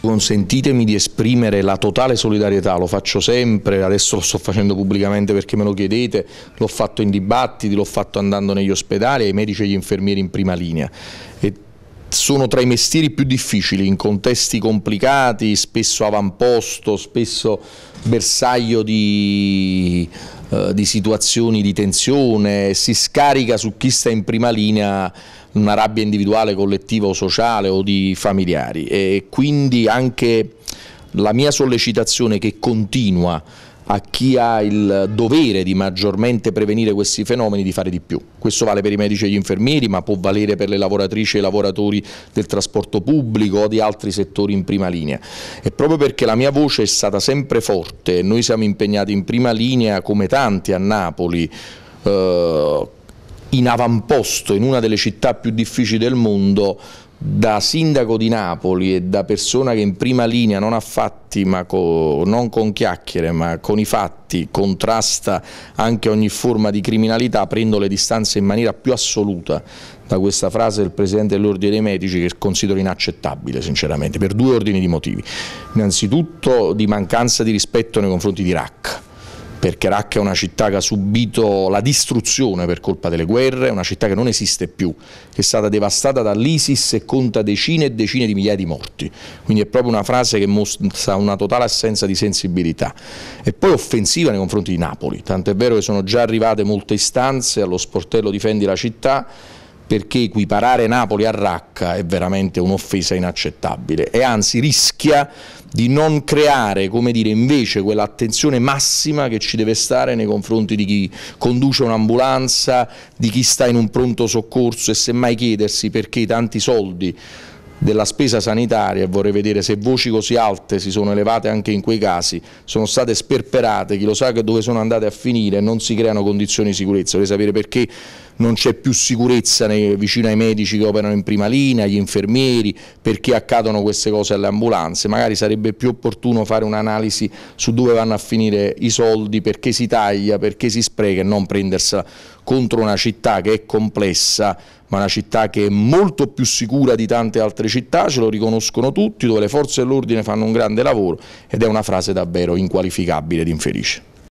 Consentitemi di esprimere la totale solidarietà, lo faccio sempre, adesso lo sto facendo pubblicamente perché me lo chiedete, l'ho fatto in dibattiti, l'ho fatto andando negli ospedali, ai medici e agli infermieri in prima linea. E sono tra i mestieri più difficili in contesti complicati, spesso avamposto, spesso bersaglio di, eh, di situazioni di tensione, si scarica su chi sta in prima linea una rabbia individuale, collettiva o sociale o di familiari e quindi anche la mia sollecitazione che continua a chi ha il dovere di maggiormente prevenire questi fenomeni di fare di più. Questo vale per i medici e gli infermieri, ma può valere per le lavoratrici e i lavoratori del trasporto pubblico o di altri settori in prima linea. E proprio perché la mia voce è stata sempre forte, noi siamo impegnati in prima linea come tanti a Napoli, eh, in avamposto in una delle città più difficili del mondo, da sindaco di Napoli e da persona che in prima linea non ha fatti, ma co, non con chiacchiere, ma con i fatti contrasta anche ogni forma di criminalità, prendo le distanze in maniera più assoluta da questa frase del Presidente dell'Ordine dei Medici che considero inaccettabile sinceramente per due ordini di motivi. Innanzitutto di mancanza di rispetto nei confronti di Iraq perché Raqqa è una città che ha subito la distruzione per colpa delle guerre, una città che non esiste più, che è stata devastata dall'ISIS e conta decine e decine di migliaia di morti, quindi è proprio una frase che mostra una totale assenza di sensibilità e poi offensiva nei confronti di Napoli, tant'è vero che sono già arrivate molte istanze allo sportello Difendi la città perché equiparare Napoli a Racca è veramente un'offesa inaccettabile e anzi rischia di non creare come dire, invece quell'attenzione massima che ci deve stare nei confronti di chi conduce un'ambulanza, di chi sta in un pronto soccorso e semmai chiedersi perché tanti soldi della spesa sanitaria e vorrei vedere se voci così alte si sono elevate anche in quei casi, sono state sperperate, chi lo sa dove sono andate a finire, non si creano condizioni di sicurezza, vorrei sapere perché non c'è più sicurezza nei, vicino ai medici che operano in prima linea, agli infermieri, perché accadono queste cose alle ambulanze, magari sarebbe più opportuno fare un'analisi su dove vanno a finire i soldi, perché si taglia, perché si spreca e non prendersela contro una città che è complessa, ma una città che è molto più sicura di tante altre città, ce lo riconoscono tutti, dove le forze dell'ordine fanno un grande lavoro ed è una frase davvero inqualificabile ed infelice.